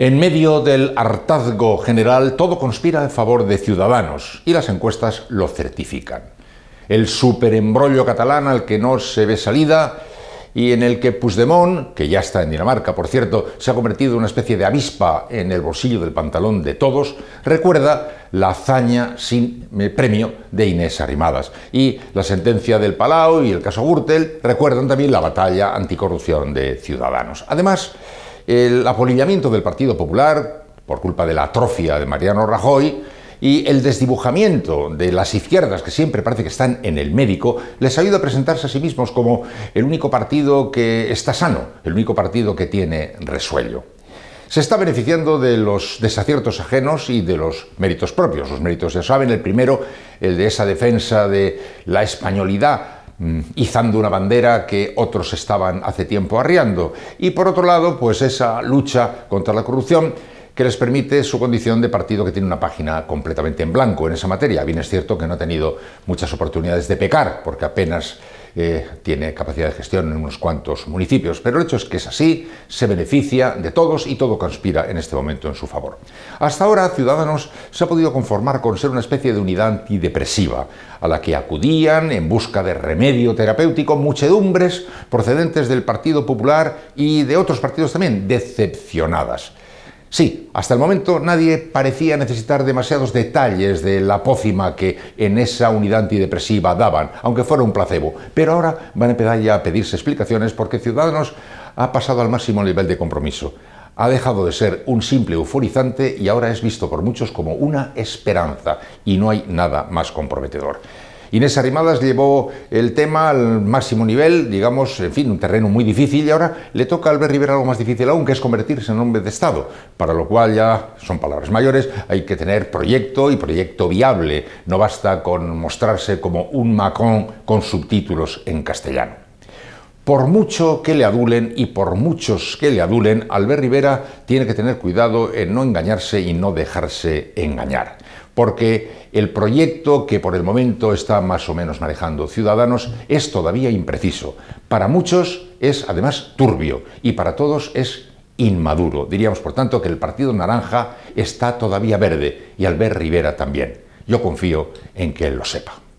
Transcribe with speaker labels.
Speaker 1: En medio del hartazgo general, todo conspira en favor de Ciudadanos y las encuestas lo certifican. El superembrollo catalán al que no se ve salida y en el que Puigdemont, que ya está en Dinamarca, por cierto, se ha convertido en una especie de avispa en el bolsillo del pantalón de todos, recuerda la hazaña sin eh, premio de Inés Arrimadas. Y la sentencia del Palau y el caso Gürtel recuerdan también la batalla anticorrupción de Ciudadanos. Además, el apolillamiento del Partido Popular por culpa de la atrofia de Mariano Rajoy y el desdibujamiento de las izquierdas, que siempre parece que están en el médico, les ayuda a presentarse a sí mismos como el único partido que está sano, el único partido que tiene resuello. Se está beneficiando de los desaciertos ajenos y de los méritos propios. Los méritos ya saben, el primero, el de esa defensa de la españolidad Mm. izando una bandera que otros estaban hace tiempo arriando. Y por otro lado, pues esa lucha contra la corrupción que les permite su condición de partido que tiene una página completamente en blanco en esa materia. Bien es cierto que no ha tenido muchas oportunidades de pecar, porque apenas eh, tiene capacidad de gestión en unos cuantos municipios, pero el hecho es que es así, se beneficia de todos y todo conspira en este momento en su favor. Hasta ahora, Ciudadanos se ha podido conformar con ser una especie de unidad antidepresiva, a la que acudían en busca de remedio terapéutico muchedumbres procedentes del Partido Popular y de otros partidos también, decepcionadas. Sí, hasta el momento nadie parecía necesitar demasiados detalles de la pócima que en esa unidad antidepresiva daban, aunque fuera un placebo. Pero ahora van a empezar ya a pedirse explicaciones porque Ciudadanos ha pasado al máximo nivel de compromiso. Ha dejado de ser un simple euforizante y ahora es visto por muchos como una esperanza y no hay nada más comprometedor. Inés Arrimadas llevó el tema al máximo nivel, digamos, en fin, un terreno muy difícil y ahora le toca a Albert Rivera algo más difícil aún, que es convertirse en hombre de Estado, para lo cual ya son palabras mayores, hay que tener proyecto y proyecto viable, no basta con mostrarse como un Macron con subtítulos en castellano. Por mucho que le adulen y por muchos que le adulen, Albert Rivera tiene que tener cuidado en no engañarse y no dejarse engañar. Porque el proyecto que por el momento está más o menos manejando Ciudadanos es todavía impreciso. Para muchos es además turbio y para todos es inmaduro. Diríamos, por tanto, que el Partido Naranja está todavía verde y Albert Rivera también. Yo confío en que él lo sepa.